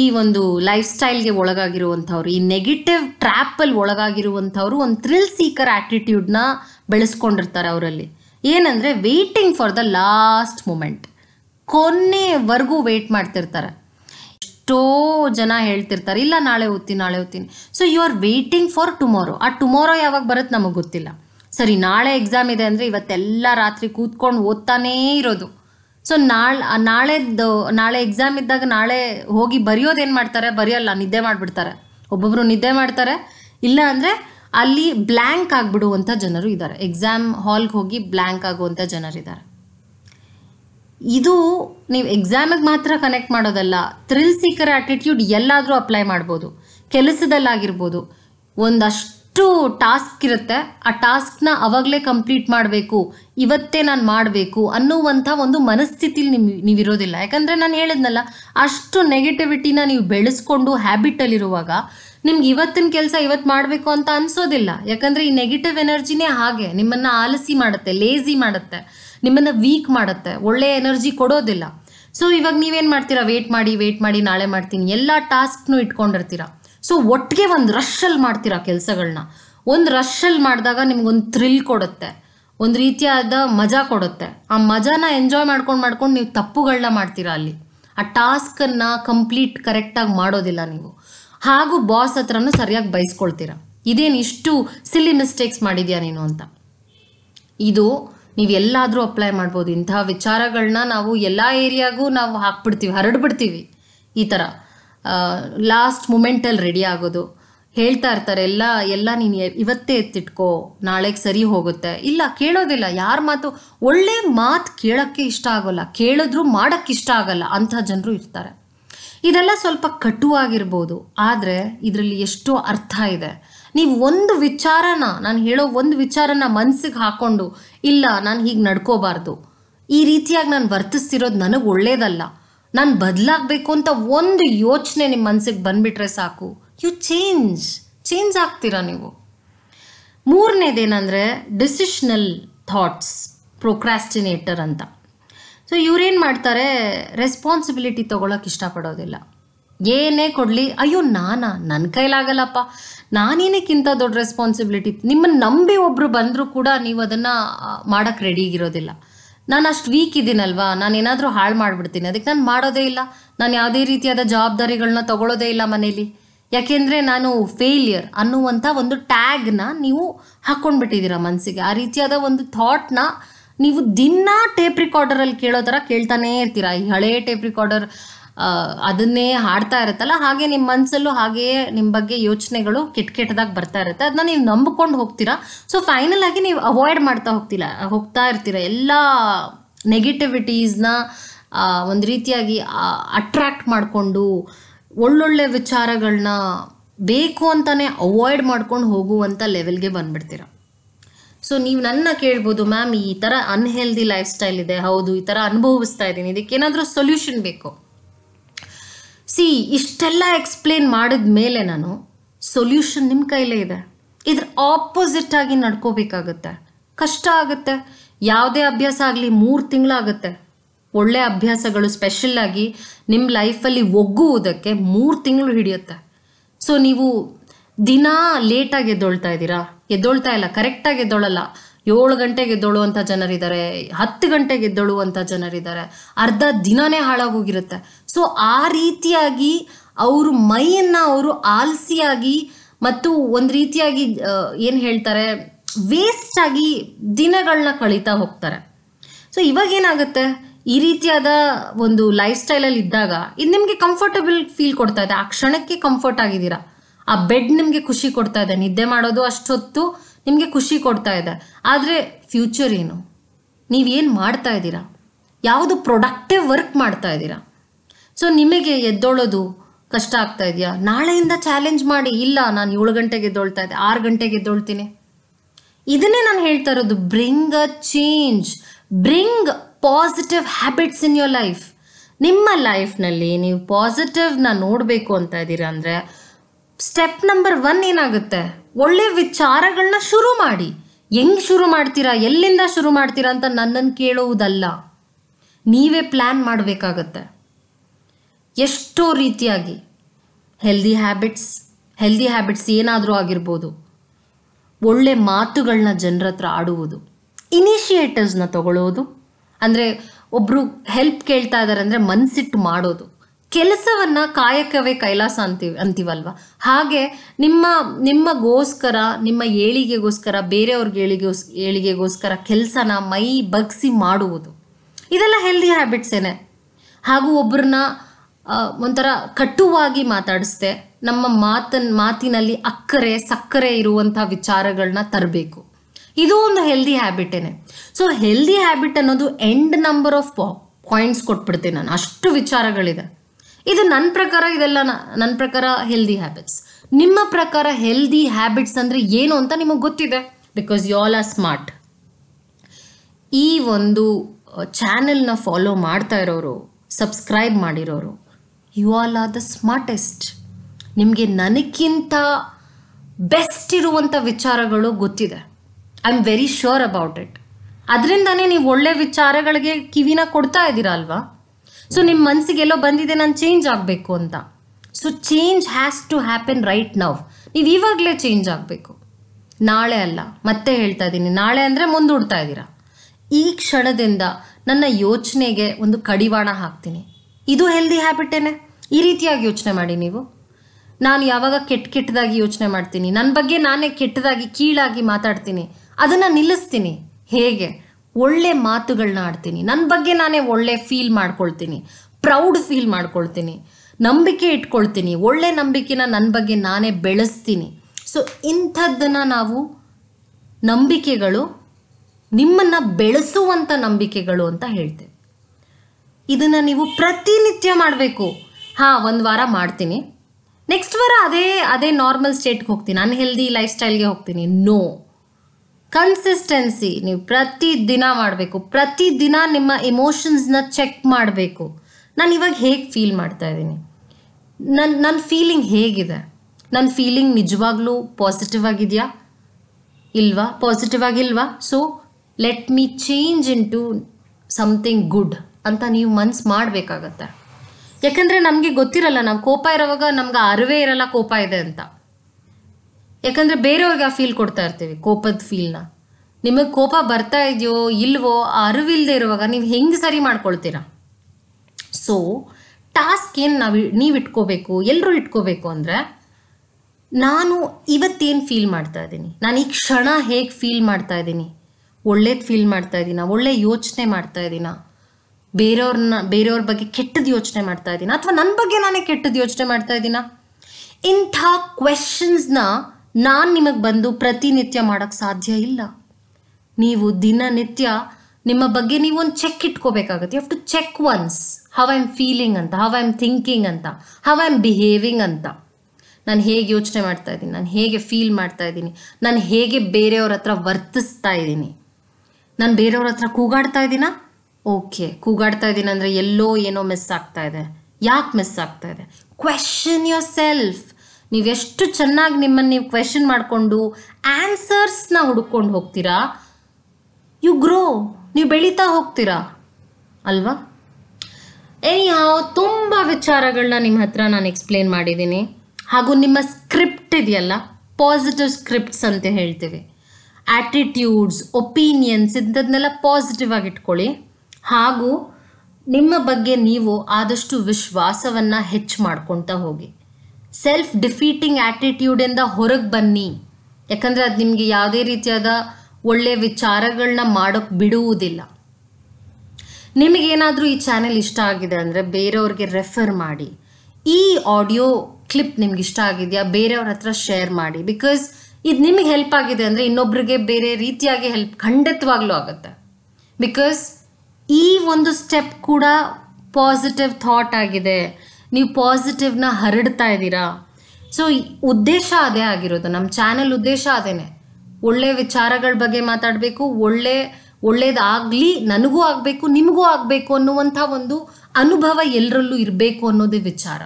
ಈ ಒಂದು ಲೈಫ್ ಸ್ಟೈಲ್ಗೆ ಒಳಗಾಗಿರುವಂಥವ್ರು ಈ ನೆಗೆಟಿವ್ ಟ್ರ್ಯಾಪಲ್ಲಿ ಒಳಗಾಗಿರುವಂಥವ್ರು ಒಂದು ಥ್ರಿಲ್ ಸೀಕರ್ ಆ್ಯಟಿಟ್ಯೂಡ್ನ ಬೆಳೆಸ್ಕೊಂಡಿರ್ತಾರೆ ಅವರಲ್ಲಿ ಏನಂದರೆ waiting for the last moment ಕೊನೆವರೆಗೂ ವೆಯ್ಟ್ ಮಾಡ್ತಿರ್ತಾರೆ ಎಷ್ಟೋ ಜನ ಹೇಳ್ತಿರ್ತಾರೆ ಇಲ್ಲ ನಾಳೆ ಓದ್ತೀನಿ ನಾಳೆ ಓದ್ತೀನಿ so you are waiting for tomorrow ಆ ಟುಮಾರೋ ಯಾವಾಗ ಬರುತ್ತೆ ನಮಗೆ ಗೊತ್ತಿಲ್ಲ ಸರಿ ನಾಳೆ ಎಕ್ಸಾಮ್ ಇದೆ ಅಂದರೆ ಇವತ್ತೆಲ್ಲ ರಾತ್ರಿ ಕೂತ್ಕೊಂಡು ಓದ್ತಾನೇ ಇರೋದು ಸೊ ನಾಳೆ ನಾಳೆದ್ದು ನಾಳೆ ಎಕ್ಸಾಮ್ ಇದ್ದಾಗ ನಾಳೆ ಹೋಗಿ ಬರೆಯೋದೇನು ಮಾಡ್ತಾರೆ ಬರೆಯಲ್ಲ ನಿದ್ದೆ ಮಾಡಿಬಿಡ್ತಾರೆ ಒಬ್ಬೊಬ್ಬರು ನಿದ್ದೆ ಮಾಡ್ತಾರೆ ಇಲ್ಲ ಅಂದರೆ ಅಲ್ಲಿ ಬ್ಲ್ಯಾಂಕ್ ಆಗಿಬಿಡುವಂಥ ಜನರು ಇದ್ದಾರೆ ಎಕ್ಸಾಮ್ ಹಾಲ್ಗೆ ಹೋಗಿ ಬ್ಲ್ಯಾಂಕ್ ಆಗುವಂಥ ಜನರಿದ್ದಾರೆ ಇದು ನೀವು ಎಕ್ಸಾಮಿಗೆ ಮಾತ್ರ ಕನೆಕ್ಟ್ ಮಾಡೋದಲ್ಲ ಥ್ರಿಲ್ ಸೀಕರ್ ಆಟಿಟ್ಯೂಡ್ ಎಲ್ಲಾದರೂ ಅಪ್ಲೈ ಮಾಡ್ಬೋದು ಕೆಲಸದಲ್ಲಾಗಿರ್ಬೋದು ಒಂದಷ್ಟು ಎಷ್ಟು ಟಾಸ್ಕ್ ಇರುತ್ತೆ ಆ ಟಾಸ್ಕ್ನ ಅವಾಗಲೇ ಕಂಪ್ಲೀಟ್ ಮಾಡಬೇಕು ಇವತ್ತೇ ನಾನು ಮಾಡಬೇಕು ಅನ್ನುವಂಥ ಒಂದು ಮನಸ್ಥಿತಿಲಿ ನಿಮ್ ನೀವಿರೋದಿಲ್ಲ ಯಾಕಂದರೆ ನಾನು ಹೇಳಿದ್ನಲ್ಲ ಅಷ್ಟು ನೆಗೆಟಿವಿಟಿನ ನೀವು ಬೆಳೆಸ್ಕೊಂಡು ಹ್ಯಾಬಿಟಲ್ಲಿರುವಾಗ ನಿಮ್ಗೆ ಇವತ್ತಿನ ಕೆಲಸ ಇವತ್ತು ಮಾಡಬೇಕು ಅಂತ ಅನ್ಸೋದಿಲ್ಲ ಯಾಕಂದರೆ ಈ ನೆಗೆಟಿವ್ ಎನರ್ಜಿನೇ ಹಾಗೆ ನಿಮ್ಮನ್ನು ಆಲಸಿ ಮಾಡುತ್ತೆ ಲೇಸಿ ಮಾಡುತ್ತೆ ನಿಮ್ಮನ್ನು ವೀಕ್ ಮಾಡುತ್ತೆ ಒಳ್ಳೆಯ ಎನರ್ಜಿ ಕೊಡೋದಿಲ್ಲ ಸೊ ಇವಾಗ ನೀವೇನು ಮಾಡ್ತೀರಾ ವೇಟ್ ಮಾಡಿ ವೇಟ್ ಮಾಡಿ ನಾಳೆ ಮಾಡ್ತೀನಿ ಎಲ್ಲ ಟಾಸ್ಕ್ನೂ ಇಟ್ಕೊಂಡಿರ್ತೀರಾ ಸೊ ಒಟ್ಟಿಗೆ ಒಂದು ರಷ್ಷಲ್ಲಿ ಮಾಡ್ತೀರಾ ಕೆಲಸಗಳನ್ನ ಒಂದು ರಶಲ್ಲಿ ಮಾಡಿದಾಗ ನಿಮ್ಗೊಂದು ಥ್ರಿಲ್ ಕೊಡುತ್ತೆ ಒಂದು ರೀತಿಯಾದ ಮಜಾ ಕೊಡುತ್ತೆ ಆ ಮಜಾನ ಎಂಜಾಯ್ ಮಾಡ್ಕೊಂಡು ಮಾಡ್ಕೊಂಡು ನೀವು ತಪ್ಪುಗಳನ್ನ ಮಾಡ್ತೀರಾ ಅಲ್ಲಿ ಆ ಟಾಸ್ಕನ್ನು ಕಂಪ್ಲೀಟ್ ಕರೆಕ್ಟಾಗಿ ಮಾಡೋದಿಲ್ಲ ನೀವು ಹಾಗೂ ಬಾಸ್ ಹತ್ರನೂ ಸರಿಯಾಗಿ ಬಯಸ್ಕೊಳ್ತೀರಾ ಇದೇನು ಇಷ್ಟು ಸಿಲಿ ಮಿಸ್ಟೇಕ್ಸ್ ಮಾಡಿದ್ಯಾ ನೀನು ಅಂತ ಇದು ನೀವು ಎಲ್ಲಾದರೂ ಅಪ್ಲೈ ಮಾಡ್ಬೋದು ಇಂತಹ ವಿಚಾರಗಳನ್ನ ನಾವು ಎಲ್ಲ ಏರಿಯಾಗೂ ನಾವು ಹಾಕ್ಬಿಡ್ತೀವಿ ಹರಡ್ಬಿಡ್ತೀವಿ ಈ ಥರ ಲಾಸ್ಟ್ ಮೂಮೆಂಟಲ್ಲಿ ರೆಡಿ ಆಗೋದು ಹೇಳ್ತಾ ಇರ್ತಾರೆ ಎಲ್ಲ ಎಲ್ಲ ನೀನು ಇವತ್ತೇ ಎತ್ತಿಟ್ಕೋ ನಾಳೆಗೆ ಸರಿ ಹೋಗುತ್ತೆ ಇಲ್ಲ ಕೇಳೋದಿಲ್ಲ ಯಾರ ಮಾತು ಒಳ್ಳೆ ಮಾತು ಕೇಳೋಕ್ಕೆ ಇಷ್ಟ ಆಗೋಲ್ಲ ಕೇಳಿದ್ರೂ ಮಾಡೋಕ್ಕೆ ಇಷ್ಟ ಆಗೋಲ್ಲ ಅಂಥ ಜನರು ಇರ್ತಾರೆ ಇದೆಲ್ಲ ಸ್ವಲ್ಪ ಕಟುವಾಗಿರ್ಬೋದು ಆದರೆ ಇದರಲ್ಲಿ ಎಷ್ಟೋ ಅರ್ಥ ಇದೆ ನೀವು ಒಂದು ವಿಚಾರನ ನಾನು ಹೇಳೋ ಒಂದು ವಿಚಾರನ ಮನಸ್ಸಿಗೆ ಹಾಕ್ಕೊಂಡು ಇಲ್ಲ ನಾನು ಹೀಗೆ ನಡ್ಕೋಬಾರ್ದು ಈ ರೀತಿಯಾಗಿ ನಾನು ವರ್ತಿಸ್ತಿರೋದು ನನಗೆ ಒಳ್ಳೇದಲ್ಲ ನಾನು ಬದಲಾಗಬೇಕು ಅಂತ ಒಂದು ಯೋಚನೆ ನಿಮ್ಮ ಮನಸ್ಸಿಗೆ ಬಂದುಬಿಟ್ರೆ ಸಾಕು ಯು ಚೇಂಜ್ ಚೇಂಜ್ ಆಗ್ತೀರಾ ನೀವು ಮೂರನೇದೇನೆಂದರೆ ಡಿಸಿಷನಲ್ ಥಾಟ್ಸ್ ಪ್ರೊಕ್ರಾಸ್ಟಿನೇಟರ್ ಅಂತ ಸೊ ಇವ್ರೇನು ಮಾಡ್ತಾರೆ ರೆಸ್ಪಾನ್ಸಿಬಿಲಿಟಿ ತೊಗೊಳಕ್ಕೆ ಇಷ್ಟಪಡೋದಿಲ್ಲ ಏನೇ ಕೊಡಲಿ ಅಯ್ಯೋ ನಾನಾ ನನ್ನ ಕೈಲಾಗಲ್ಲಪ್ಪ ನಾನೇನಕ್ಕಿಂತ ದೊಡ್ಡ ರೆಸ್ಪಾನ್ಸಿಬಿಲಿಟಿ ನಿಮ್ಮನ್ನು ನಂಬಿ ಒಬ್ಬರು ಬಂದರೂ ಕೂಡ ನೀವು ಅದನ್ನು ಮಾಡೋಕ್ಕೆ ರೆಡಿ ಆಗಿರೋದಿಲ್ಲ ನಾನು ಅಷ್ಟು ವೀಕ್ ಇದ್ದೀನಲ್ವಾ ನಾನು ಏನಾದರೂ ಹಾಳು ಮಾಡಿಬಿಡ್ತೀನಿ ಅದಕ್ಕೆ ನಾನು ಮಾಡೋದೇ ಇಲ್ಲ ನಾನು ಯಾವುದೇ ರೀತಿಯಾದ ಜವಾಬ್ದಾರಿಗಳನ್ನ ತಗೊಳ್ಳೋದೇ ಇಲ್ಲ ಮನೇಲಿ ಯಾಕೆಂದರೆ ನಾನು ಫೇಲಿಯರ್ ಅನ್ನುವಂಥ ಒಂದು ಟ್ಯಾಗ್ನ ನೀವು ಹಾಕ್ಕೊಂಡ್ಬಿಟ್ಟಿದ್ದೀರ ಮನಸ್ಸಿಗೆ ಆ ರೀತಿಯಾದ ಒಂದು ಥಾಟ್ನ ನೀವು ದಿನ ಟೇಪ್ ರಿಕಾರ್ಡರಲ್ಲಿ ಕೇಳೋ ಥರ ಕೇಳ್ತಾನೇ ಇರ್ತೀರ ಈ ಹಳೆ ಟೇಪ್ ರಿಕಾರ್ಡರ್ ಅದನ್ನೇ ಹಾಡ್ತಾ ಇರುತ್ತಲ್ಲ ಹಾಗೆ ನಿಮ್ಮ ಮನಸ್ಸಲ್ಲೂ ಹಾಗೆಯೇ ನಿಮ್ಮ ಬಗ್ಗೆ ಯೋಚನೆಗಳು ಕೆಟ್ಟ ಕೆಟ್ಟದಾಗ ಬರ್ತಾ ಇರುತ್ತೆ ಅದನ್ನ ನೀವು ನಂಬ್ಕೊಂಡು ಹೋಗ್ತೀರಾ ಸೊ ಫೈನಲ್ ಆಗಿ ನೀವು ಅವಾಯ್ಡ್ ಮಾಡ್ತಾ ಹೋಗ್ತಿಲ್ಲ ಹೋಗ್ತಾ ಇರ್ತೀರ ಎಲ್ಲ ನೆಗೆಟಿವಿಟೀಸ್ನ ಒಂದು ರೀತಿಯಾಗಿ ಅಟ್ರ್ಯಾಕ್ಟ್ ಮಾಡಿಕೊಂಡು ಒಳ್ಳೊಳ್ಳೆ ವಿಚಾರಗಳನ್ನ ಬೇಕು ಅಂತಲೇ ಅವಾಯ್ಡ್ ಮಾಡ್ಕೊಂಡು ಹೋಗುವಂಥ ಲೆವೆಲ್ಗೆ ಬಂದ್ಬಿಡ್ತೀರ ಸೊ ನೀವು ನನ್ನ ಕೇಳ್ಬೋದು ಮ್ಯಾಮ್ ಈ ಥರ ಅನ್ಹೆಲ್ದಿ ಲೈಫ್ ಸ್ಟೈಲ್ ಇದೆ ಹೌದು ಈ ಥರ ಅನುಭವಿಸ್ತಾ ಇದ್ದೀನಿ ಇದಕ್ಕೇನಾದರೂ ಸೊಲ್ಯೂಷನ್ ಬೇಕು ಸಿ ಇಷ್ಟೆಲ್ಲ ಎಕ್ಸ್ಪ್ಲೇನ್ ಮಾಡಿದ ಮೇಲೆ ನಾನು ಸೊಲ್ಯೂಷನ್ ನಿಮ್ಮ ಕೈಲೇ ಇದೆ ಇದ್ರ ಆಪೋಸಿಟ್ ಆಗಿ ನಡ್ಕೋಬೇಕಾಗುತ್ತೆ ಕಷ್ಟ ಆಗುತ್ತೆ ಯಾವುದೇ ಅಭ್ಯಾಸ ಆಗಲಿ ಮೂರು ತಿಂಗಳಾಗುತ್ತೆ ಒಳ್ಳೆ ಅಭ್ಯಾಸಗಳು ಸ್ಪೆಷಲ್ಲಾಗಿ ನಿಮ್ಮ ಲೈಫಲ್ಲಿ ಒಗ್ಗುವುದಕ್ಕೆ ಮೂರು ತಿಂಗಳು ಹಿಡಿಯುತ್ತೆ ಸೊ ನೀವು ದಿನ ಲೇಟಾಗಿ ಎದ್ದೊಳ್ತಾ ಇದ್ದೀರಾ ಎದ್ದೊಳ್ತಾ ಇಲ್ಲ ಕರೆಕ್ಟಾಗಿ ಎದ್ದೊಳಲ್ಲ ಏಳು ಗಂಟೆಗೆ ಅಂತ ಜನರಿದ್ದಾರೆ ಹತ್ತು ಗಂಟೆಗೆ ಅಂತ ಜನರಿದ್ದಾರೆ ಅರ್ಧ ದಿನನೇ ಹಾಳಾಗೋಗಿರುತ್ತೆ ಸೊ ಆ ರೀತಿಯಾಗಿ ಅವರು ಮೈಯನ್ನ ಅವರು ಆಲಸಿಯಾಗಿ ಮತ್ತು ಒಂದು ರೀತಿಯಾಗಿ ಏನು ಹೇಳ್ತಾರೆ ವೇಸ್ಟ್ ಆಗಿ ದಿನಗಳನ್ನ ಕಳೀತಾ ಹೋಗ್ತಾರೆ ಸೊ ಇವಾಗ ಏನಾಗುತ್ತೆ ಈ ರೀತಿಯಾದ ಒಂದು ಲೈಫ್ ಸ್ಟೈಲಲ್ಲಿ ಇದ್ದಾಗ ಇದು ನಿಮಗೆ ಕಂಫರ್ಟಬಲ್ ಫೀಲ್ ಕೊಡ್ತಾ ಇದೆ ಆ ಕ್ಷಣಕ್ಕೆ ಕಂಫರ್ಟ್ ಆಗಿದ್ದೀರಾ ಆ ಬೆಡ್ ನಿಮಗೆ ಖುಷಿ ಕೊಡ್ತಾ ಇದೆ ನಿದ್ದೆ ಮಾಡೋದು ಅಷ್ಟೊತ್ತು ನಿಮಗೆ ಖುಷಿ ಕೊಡ್ತಾ ಇದೆ ಆದರೆ ಫ್ಯೂಚರ್ ಏನು ನೀವೇನು ಮಾಡ್ತಾ ಇದ್ದೀರಾ ಯಾವುದು ಪ್ರೊಡಕ್ಟಿವ್ ವರ್ಕ್ ಮಾಡ್ತಾ ಇದ್ದೀರಾ ಸೊ ನಿಮಗೆ ಎದ್ದೊಳೋದು ಕಷ್ಟ ಆಗ್ತಾ ಇದೆಯಾ ನಾಳೆಯಿಂದ ಚಾಲೆಂಜ್ ಮಾಡಿ ಇಲ್ಲ ನಾನು ಏಳು ಗಂಟೆಗೆ ಎದ್ದೊಳ್ತಾ ಇದ್ದೆ ಆರು ಗಂಟೆಗೆ ಎದ್ದೊಳ್ತೀನಿ ಇದನ್ನೇ ನಾನು ಹೇಳ್ತಾ ಇರೋದು bring a change bring positive habits in your life ನಿಮ್ಮ ಲೈಫ್ನಲ್ಲಿ ನೀವು ಪಾಸಿಟಿವ್ನ ನೋಡಬೇಕು ಅಂತ ಇದ್ದೀರಾ ಅಂದರೆ ಸ್ಟೆಪ್ ನಂಬರ್ ಒನ್ ಏನಾಗುತ್ತೆ ಒಳ್ಳೆ ವಿಚಾರಗಳನ್ನ ಶುರು ಮಾಡಿ ಹೆಂಗೆ ಶುರು ಮಾಡ್ತೀರಾ ಎಲ್ಲಿಂದ ಶುರು ಮಾಡ್ತೀರಾ ಅಂತ ನನ್ನನ್ನು ಕೇಳುವುದಲ್ಲ ನೀವೇ ಪ್ಲ್ಯಾನ್ ಮಾಡಬೇಕಾಗತ್ತೆ ಎಷ್ಟೋ ರೀತಿಯಾಗಿ ಹೆಲ್ದಿ ಹ್ಯಾಬಿಟ್ಸ್ ಹೆಲ್ದಿ ಹ್ಯಾಬಿಟ್ಸ್ ಏನಾದರೂ ಆಗಿರ್ಬೋದು ಒಳ್ಳೆ ಮಾತುಗಳನ್ನ ಜನರ ಹತ್ರ ಆಡುವುದು ಇನಿಷಿಯೇಟಿವ್ಸ್ನ ತಗೊಳ್ಳೋದು ಅಂದರೆ ಒಬ್ಬರು ಹೆಲ್ಪ್ ಕೇಳ್ತಾ ಇದ್ದಾರೆ ಅಂದರೆ ಮನಸ್ಸಿಟ್ಟು ಮಾಡೋದು ಕೆಲಸವನ್ನ ಕಾಯಕವೇ ಕೈಲಾಸ ಅಂತೀವಿ ಅಂತೀವಲ್ವ ಹಾಗೆ ನಿಮ್ಮ ನಿಮ್ಮಗೋಸ್ಕರ ನಿಮ್ಮ ಏಳಿಗೆಗೋಸ್ಕರ ಬೇರೆಯವ್ರಿಗೆ ಏಳಿಗೆ ಏಳಿಗೆಗೋಸ್ಕರ ಕೆಲಸನ ಮೈ ಬಗ್ಸಿ ಮಾಡುವುದು ಇದೆಲ್ಲ ಹೆಲ್ದಿ ಹ್ಯಾಬಿಟ್ಸೇನೆ ಹಾಗೂ ಒಬ್ಬರನ್ನ ಒಂಥರ ಕಟ್ಟುವಾಗಿ ಮಾತಾಡಿಸ್ದೆ ನಮ್ಮ ಮಾತನ್ ಮಾತಿನಲ್ಲಿ ಅಕ್ಕರೆ ಸಕ್ಕರೆ ಇರುವಂಥ ವಿಚಾರಗಳನ್ನ ತರಬೇಕು ಇದು ಒಂದು ಹೆಲ್ದಿ ಹ್ಯಾಬಿಟೇನೆ ಸೊ ಹೆಲ್ದಿ ಹ್ಯಾಬಿಟ್ ಅನ್ನೋದು ಎಂಡ್ ನಂಬರ್ ಆಫ್ ಪಾಯಿಂಟ್ಸ್ ಕೊಟ್ಬಿಡ್ತೀನಿ ನಾನು ಅಷ್ಟು ವಿಚಾರಗಳಿದೆ ಇದು ನನ್ನ ಪ್ರಕಾರ ಇದೆಲ್ಲ ನನ್ನ ಪ್ರಕಾರ ಹೆಲ್ದಿ ಹ್ಯಾಬಿಟ್ಸ್ ನಿಮ್ಮ ಪ್ರಕಾರ ಹೆಲ್ದಿ ಹ್ಯಾಬಿಟ್ಸ್ ಅಂದರೆ ಏನು ಅಂತ ನಿಮಗೆ ಗೊತ್ತಿದೆ because you all are smart ಈ ಒಂದು ಚಾನೆಲ್ನ ಫಾಲೋ ಮಾಡ್ತಾ ಇರೋರು ಸಬ್ಸ್ಕ್ರೈಬ್ ಮಾಡಿರೋರು you all are the smartest ನಿಮಗೆ ನನಗಿಂತ ಬೆಸ್ಟ್ ಇರುವಂಥ ವಿಚಾರಗಳು ಗೊತ್ತಿದೆ I am very sure about it ಅದರಿಂದನೇ ನೀವು ಒಳ್ಳೆ ವಿಚಾರಗಳಿಗೆ ಕಿವಿನ ಕೊಡ್ತಾ ಇದ್ದೀರಾ ಅಲ್ವಾ ಸೊ ನಿಮ್ಮ ಎಲ್ಲೋ ಬಂದಿದೆ ನಾನು ಚೇಂಜ್ ಆಗಬೇಕು ಅಂತ so change has to happen right now ನೀವು ಇವಾಗಲೇ ಚೇಂಜ್ ಆಗಬೇಕು ನಾಳೆ ಅಲ್ಲ ಮತ್ತೆ ಹೇಳ್ತಾ ಇದ್ದೀನಿ ನಾಳೆ ಅಂದರೆ ಮುಂದೂಡ್ತಾ ಇದ್ದೀರಾ ಈ ಕ್ಷಣದಿಂದ ನನ್ನ ಯೋಚನೆಗೆ ಒಂದು ಕಡಿವಾಣ ಹಾಕ್ತೀನಿ ಇದು ಹೆಲ್ದಿ ಹ್ಯಾಬಿಟೇನೆ ಈ ರೀತಿಯಾಗಿ ಯೋಚನೆ ಮಾಡಿ ನೀವು ನಾನು ಯಾವಾಗ ಕೆಟ್ಟ ಕೆಟ್ಟದಾಗಿ ಯೋಚನೆ ಮಾಡ್ತೀನಿ ನನ್ನ ಬಗ್ಗೆ ನಾನೇ ಕೆಟ್ಟದಾಗಿ ಕೀಳಾಗಿ ಮಾತಾಡ್ತೀನಿ ಅದನ್ನು ನಿಲ್ಲಿಸ್ತೀನಿ ಹೇಗೆ ಒಳ್ಳೆ ಮಾತುಗಳನ್ನ ಆಡ್ತೀನಿ ನನ್ನ ಬಗ್ಗೆ ನಾನೇ ಒಳ್ಳೆ ಫೀಲ್ ಮಾಡ್ಕೊಳ್ತೀನಿ ಪ್ರೌಡ್ ಫೀಲ್ ಮಾಡ್ಕೊಳ್ತೀನಿ ನಂಬಿಕೆ ಇಟ್ಕೊಳ್ತೀನಿ ಒಳ್ಳೆ ನಂಬಿಕೆನ ನನ್ನ ಬಗ್ಗೆ ನಾನೇ ಬೆಳೆಸ್ತೀನಿ ಸೊ ಇಂಥದ್ದನ್ನು ನಾವು ನಂಬಿಕೆಗಳು ನಿಮ್ಮನ್ನು ಬೆಳೆಸುವಂಥ ನಂಬಿಕೆಗಳು ಅಂತ ಹೇಳ್ತೇವೆ ಇದನ್ನು ನೀವು ಪ್ರತಿನಿತ್ಯ ಮಾಡಬೇಕು ಹಾಂ ಒಂದು ವಾರ ಮಾಡ್ತೀನಿ ನೆಕ್ಸ್ಟ್ ವಾರ ಅದೇ ಅದೇ ನಾರ್ಮಲ್ ಸ್ಟೇಟ್ಗೆ ಹೋಗ್ತೀನಿ ಅನ್ಹೆಲ್ದಿ ಲೈಫ್ ಸ್ಟೈಲ್ಗೆ ಹೋಗ್ತೀನಿ ನೋ ಕನ್ಸಿಸ್ಟೆನ್ಸಿ ನೀವು ಪ್ರತಿದಿನ ಮಾಡಬೇಕು ಪ್ರತಿದಿನ ನಿಮ್ಮ ಇಮೋಷನ್ಸ್ನ ಚೆಕ್ ಮಾಡಬೇಕು ನಾನು ಇವಾಗ ಹೇಗೆ ಫೀಲ್ ಮಾಡ್ತಾ ಇದ್ದೀನಿ ನನ್ನ ನನ್ನ ಫೀಲಿಂಗ್ ಹೇಗಿದೆ ನನ್ನ ಫೀಲಿಂಗ್ ನಿಜವಾಗ್ಲೂ ಪಾಸಿಟಿವ್ ಆಗಿದೆಯಾ ಇಲ್ವಾ ಪಾಸಿಟಿವ್ ಆಗಿಲ್ವಾ so let me change into something good ಅಂತ ನೀವು ಮನ್ಸು ಮಾಡಬೇಕಾಗತ್ತೆ ಯಾಕಂದರೆ ನಮಗೆ ಗೊತ್ತಿರಲ್ಲ ನಾವು ಕೋಪ ಇರೋವಾಗ ನಮ್ಗೆ ಅರಿವೇ ಇರಲ್ಲ ಕೋಪ ಇದೆ ಅಂತ ಯಾಕಂದರೆ ಬೇರೆಯವ್ರಿಗೆ ಆ ಫೀಲ್ ಕೊಡ್ತಾ ಇರ್ತೀವಿ ಕೋಪದ ಫೀಲ್ನ ನಿಮಗೆ ಕೋಪ ಬರ್ತಾ ಇದೆಯೋ ಇಲ್ವೋ ಆ ಇರುವಾಗ ನೀವು ಹೆಂಗೆ ಸರಿ ಮಾಡ್ಕೊಳ್ತೀರಾ ಸೊ ಟಾಸ್ಕ್ ಏನು ನಾವು ನೀವು ಇಟ್ಕೋಬೇಕು ಎಲ್ಲರೂ ಇಟ್ಕೋಬೇಕು ಅಂದರೆ ನಾನು ಇವತ್ತೇನು ಫೀಲ್ ಮಾಡ್ತಾ ಇದ್ದೀನಿ ನಾನು ಈ ಕ್ಷಣ ಹೇಗೆ ಫೀಲ್ ಮಾಡ್ತಾ ಇದ್ದೀನಿ ಒಳ್ಳೇದು ಫೀಲ್ ಮಾಡ್ತಾ ಇದ್ದೀನ ಒಳ್ಳೆ ಯೋಚನೆ ಮಾಡ್ತಾ ಇದ್ದೀನ ಬೇರೆಯವ್ರನ್ನ ಬೇರೆಯವ್ರ ಬಗ್ಗೆ ಕೆಟ್ಟದ್ದು ಯೋಚನೆ ಮಾಡ್ತಾ ಇದ್ದೀನ ಅಥವಾ ನನ್ನ ಬಗ್ಗೆ ನಾನೇ ಕೆಟ್ಟದ್ದು ಯೋಚನೆ ಮಾಡ್ತಾ ಇದ್ದೀನ ಇಂಥ ಕ್ವೆಶನ್ಸ್ನ ನಾನು ನಿಮಗೆ ಬಂದು ಪ್ರತಿನಿತ್ಯ ಮಾಡೋಕ್ಕೆ ಸಾಧ್ಯ ಇಲ್ಲ ನೀವು ದಿನನಿತ್ಯ ನಿಮ್ಮ ಬಗ್ಗೆ ನೀವು ಒಂದು ಚೆಕ್ ಇಟ್ಕೋಬೇಕಾಗುತ್ತೆ you have to check once how I am feeling ಅಂತ ಹವ್ ಐ ಆಮ್ ಥಿಂಕಿಂಗ್ ಅಂತ ಹವ್ ಐ ಆಮ್ ಬಿಹೇವಿಂಗ್ ಅಂತ ನಾನು ಹೇಗೆ ಯೋಚನೆ ಮಾಡ್ತಾ ಇದ್ದೀನಿ ನಾನು ಹೇಗೆ ಫೀಲ್ ಮಾಡ್ತಾ ಇದ್ದೀನಿ ನಾನು ಹೇಗೆ ಬೇರೆಯವ್ರ ಹತ್ರ ವರ್ತಿಸ್ತಾ ಇದ್ದೀನಿ ನಾನು ಬೇರೆಯವ್ರ ಹತ್ರ ಕೂಗಾಡ್ತಾ ಇದ್ದೀನಾ ಓಕೆ ಕೂಗಾಡ್ತಾ ಇದ್ದೀನಿ ಅಂದರೆ ಎಲ್ಲೋ ಏನೋ ಮಿಸ್ ಆಗ್ತಾ ಇದೆ ಯಾಕೆ ಮಿಸ್ ಆಗ್ತಾ ಇದೆ ಕ್ವೆಶನ್ ಯೋರ್ ಸೆಲ್ಫ್ ನೀವು ಎಷ್ಟು ಚೆನ್ನಾಗಿ ನಿಮ್ಮನ್ನು ನೀವು ಕ್ವೆಶನ್ ಮಾಡಿಕೊಂಡು ಆನ್ಸರ್ಸ್ನ ಹುಡುಕೊಂಡು ಹೋಗ್ತೀರಾ ಯು ಗ್ರೋ ನೀವು ಬೆಳೀತಾ ಹೋಗ್ತೀರಾ ಅಲ್ವಾ ಯಾವ ತುಂಬ ವಿಚಾರಗಳನ್ನ ನಿಮ್ಮ ಹತ್ರ ನಾನು ಎಕ್ಸ್ಪ್ಲೇನ್ ಮಾಡಿದ್ದೀನಿ ಹಾಗೂ ನಿಮ್ಮ ಸ್ಕ್ರಿಪ್ಟ್ ಇದೆಯಲ್ಲ ಪಾಸಿಟಿವ್ ಸ್ಕ್ರಿಪ್ಟ್ಸ್ ಅಂತ ಹೇಳ್ತೀವಿ ಆ್ಯಟಿಟ್ಯೂಡ್ಸ್ ಒಪೀನಿಯನ್ಸ್ ಇಂಥದ್ದನ್ನೆಲ್ಲ ಪಾಸಿಟಿವ್ ಆಗಿ ಇಟ್ಕೊಳ್ಳಿ ಹಾಗೂ ನಿಮ್ಮ ಬಗ್ಗೆ ನೀವು ಆದಷ್ಟು ವಿಶ್ವಾಸವನ್ನು ಹೆಚ್ಚು ಮಾಡ್ಕೊಳ್ತಾ ಹೋಗಿ ಸೆಲ್ಫ್ ಡಿಫೀಟಿಂಗ್ ಆ್ಯಟಿಟ್ಯೂಡಿಂದ ಹೊರಗೆ ಬನ್ನಿ ಯಾಕಂದರೆ ಅದು ನಿಮಗೆ ಯಾವುದೇ ರೀತಿಯಾದ ಒಳ್ಳೆಯ ವಿಚಾರಗಳನ್ನ ಮಾಡೋಕ್ಕೆ ಬಿಡುವುದಿಲ್ಲ ನಿಮಗೇನಾದರೂ ಈ ಚಾನೆಲ್ ಇಷ್ಟ ಆಗಿದೆ ಅಂದರೆ ಬೇರೆಯವ್ರಿಗೆ ರೆಫರ್ ಮಾಡಿ ಈ ಆಡಿಯೋ ಕ್ಲಿಪ್ ನಿಮ್ಗೆ ಇಷ್ಟ ಆಗಿದೆಯಾ ಬೇರೆಯವ್ರ ಹತ್ರ ಶೇರ್ ಮಾಡಿ ಬಿಕಾಸ್ ಇದು ನಿಮಗೆ ಹೆಲ್ಪ್ ಆಗಿದೆ ಅಂದರೆ ಇನ್ನೊಬ್ರಿಗೆ ಬೇರೆ ರೀತಿಯಾಗಿ ಹೆಲ್ಪ್ ಖಂಡಿತವಾಗ್ಲೂ ಆಗುತ್ತೆ ಬಿಕಾಸ್ ಈ ಒಂದು ಸ್ಟೆಪ್ ಕೂಡ ಪಾಸಿಟಿವ್ ಥಾಟ್ ಆಗಿದೆ ನೀವು ಪಾಸಿಟಿವ್ನ ಹರಡ್ತಾ ಇದ್ದೀರಾ ಸೊ ಉದ್ದೇಶ ಅದೇ ಆಗಿರೋದು ನಮ್ಮ ಚಾನೆಲ್ ಉದ್ದೇಶ ಅದೇನೆ ಒಳ್ಳೆ ವಿಚಾರಗಳ ಬಗ್ಗೆ ಮಾತಾಡಬೇಕು ಒಳ್ಳೆ ಒಳ್ಳೇದಾಗಲಿ ನನಗೂ ಆಗಬೇಕು ನಿಮಗೂ ಆಗಬೇಕು ಅನ್ನುವಂಥ ಒಂದು ಅನುಭವ ಎಲ್ಲರಲ್ಲೂ ಇರಬೇಕು ಅನ್ನೋದೇ ವಿಚಾರ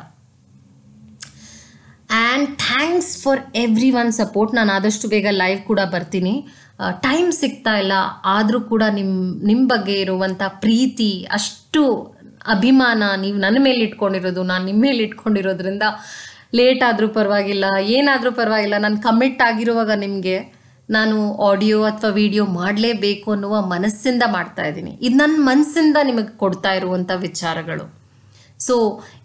and thanks for everyone support ನಾನು ಆದಷ್ಟು ಬೇಗ ಲೈವ್ ಕೂಡ ಬರ್ತೀನಿ ಟೈಮ್ ಸಿಗ್ತಾ ಇಲ್ಲ ಆದರೂ ಕೂಡ ನಿಮ್ಮ ನಿಮ್ಮ ಬಗ್ಗೆ ಇರುವಂಥ ಪ್ರೀತಿ ಅಷ್ಟು ಅಭಿಮಾನ ನೀವು ನನ್ನ ಮೇಲೆ ಇಟ್ಕೊಂಡಿರೋದು ನಾನು ನಿಮ್ಮ ಮೇಲೆ ಇಟ್ಕೊಂಡಿರೋದ್ರಿಂದ ಲೇಟ್ ಆದರೂ ಪರವಾಗಿಲ್ಲ ಏನಾದರೂ ಪರವಾಗಿಲ್ಲ ನಾನು ಕಮಿಟ್ ಆಗಿರುವಾಗ ನಿಮಗೆ ನಾನು ಆಡಿಯೋ ಅಥವಾ ವಿಡಿಯೋ ಮಾಡಲೇಬೇಕು ಅನ್ನುವ ಮನಸ್ಸಿಂದ ಮಾಡ್ತಾ ಇದ್ದೀನಿ ಇದು ನನ್ನ ಮನಸ್ಸಿಂದ ನಿಮಗೆ ಕೊಡ್ತಾ ಇರುವಂಥ ವಿಚಾರಗಳು ಸೊ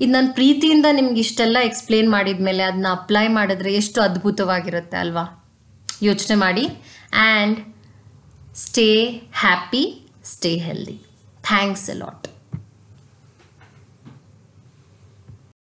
ಇದು ನನ್ನ ಪ್ರೀತಿಯಿಂದ ನಿಮ್ಗೆ ಇಷ್ಟೆಲ್ಲ ಎಕ್ಸ್ಪ್ಲೇನ್ ಮಾಡಿದ ಮೇಲೆ ಅದನ್ನ ಅಪ್ಲೈ ಮಾಡಿದ್ರೆ ಎಷ್ಟು ಅದ್ಭುತವಾಗಿರುತ್ತೆ ಅಲ್ವಾ ಯೋಚನೆ ಮಾಡಿ and stay happy stay healthy thanks a lot